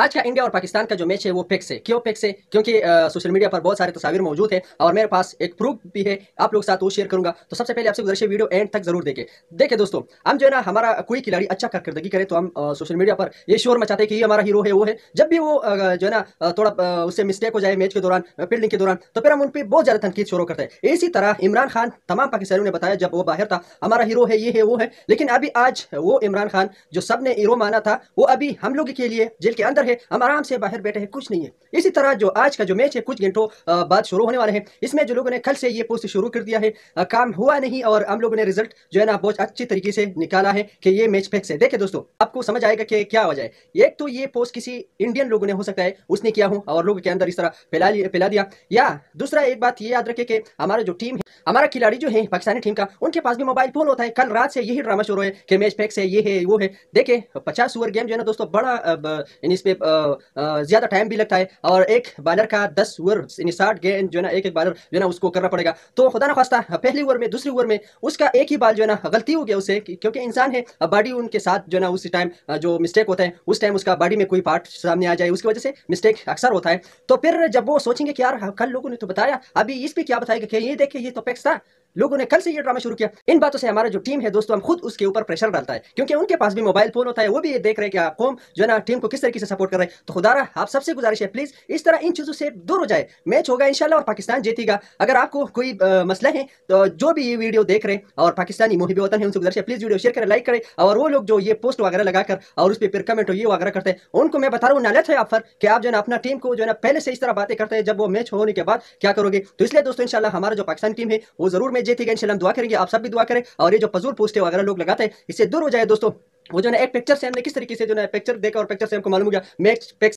आज का इंडिया और पाकिस्तान का जो मैच है वो फिक्स है क्यों फिक्स से क्योंकि सोशल मीडिया पर बहुत सारे तस्वीर तो मौजूद है और मेरे पास एक प्रूफ भी है आप लोग साथ वो शेयर करूंगा तो सबसे पहले आपसे गुजारिश वीडियो एंड तक जरूर देखे देखे दोस्तों हम जो है ना हमारा कोई खिलाड़ी अच्छा कारकर्दगी करे तो हम सोशल मीडिया पर ये शोर मचाते कि ये हमारा हीरो है वो है जब भी वो जो है ना थोड़ा उससे मिस्टेक हो जाए मैच के दौरान फील्डिंग के दौरान तो फिर हम उन पर बहुत ज़्यादा तनकीद शुरू करते हैं इसी तरह इमरान खान तमाम पाकिस्तानियों ने बताया जब वो बाहर था हमारा हीरो है ये है वो है लेकिन अभी आज वो इमरान खान जो सब ने हीरो माना था वो अभी हम लोग के लिए जेल के अंदर है हम आराम से बाहर बैठे हैं कुछ नहीं है इसी तरह जो आज का जो मैच है कुछ घंटों बाद शुरू होने वाले हैं इसमें जो लोगों ने कल से ये पोस्ट शुरू कर दिया है काम हुआ नहीं और हम लोगों ने रिजल्ट जो है ना बहुत अच्छी तरीके से निकाला है कि ये मैच फेक्स है देखे दोस्तों आपको समझ आएगा कि क्या वजह है एक तो ये पोस्ट किसी इंडियन लोगों ने हो सकता है उसने किया हूँ और लोगों के अंदर इस तरह फैला फैला दिया या दूसरा एक बात ये याद रखे कि हमारा जो टीम है हमारा खिलाड़ी जो है पाकिस्तानी टीम का उनके पास भी मोबाइल फोन होता है कल रात से यही ड्रामा शुरू है कि मैच फेक्स है ये है वो है देखे पचास ओवर गेम जो है ना दोस्तों बड़ा इस पे पे ज़्यादा टाइम भी लगता है और एक बॉलर का दस ओवर साठ गेंद जो है ना एक एक बॉलर जो है ना उसको करना पड़ेगा तो खुदा ना खास्ता पहली ओवर में दूसरी ओवर में उसका एक ही बाल जो है ना गलती हो गया उसे क्योंकि इंसान है बॉडी उनके साथ जो है ना उसी टाइम जो मिस्टेक होता है उस टाइम उसका बॉडी में कोई पार्ट सामने आ जाए उसकी वजह से मिस्टेक अक्सर होता है तो फिर जब वो सोचेंगे कि यार कल लोगों ने तो बताया अभी इस पर क्या बताया कि ये देखिए ये तो पैक्स था लोगों ने कल से ये ड्रामा शुरू किया इन बातों से हमारा जो टीम है दोस्तों हम खुद उसके ऊपर प्रेशर डालता है क्योंकि उनके पास भी मोबाइल फोन होता है वो भी ये देख रहे हैं कि आप जो है ना टीम को किस तरीके से सपोर्ट कर रहे हैं तो खुदारा आप सबसे गुजारिश है प्लीज इस तरह इन चीजों से दूर हो जाए मैच होगा इनशाला और पाकिस्तान जीतेगा अगर आपको कोई मसला है तो जो भी ये वीडियो देख रहे हैं और पाकिस्तानी मोहिब वतन है उनसे गुजारिश है प्लीज वीडियो शेयर करें लाइक करें और वो लोग जो ये पोस्ट वगैरह लगाकर और उस पर फिर कमेंट ये वगैरह करते हैं उनको मैं बता रहा हूँ नालत है आप पर कि आप जो है अपना टीम को जो है पहले से इस तरह बातें करते हैं जब वो मैच होने के बाद क्या करोगे तो इसलिए दोस्तों इनशाला हमारा जो पाकिस्तान टीम है वो जरूर में जीत गए इंशाल्लाह दुआ करेंगे आप सब भी दुआ करें और ये जो पजूर पूछते वगैरह लोग लगाते हैं इससे दूर हो जाए दोस्तों वो जो है एक पिक्चर से हमने किस तरीके से जो है पिक्चर देखा और पिक्चर से हमको मालूम हो गया मैं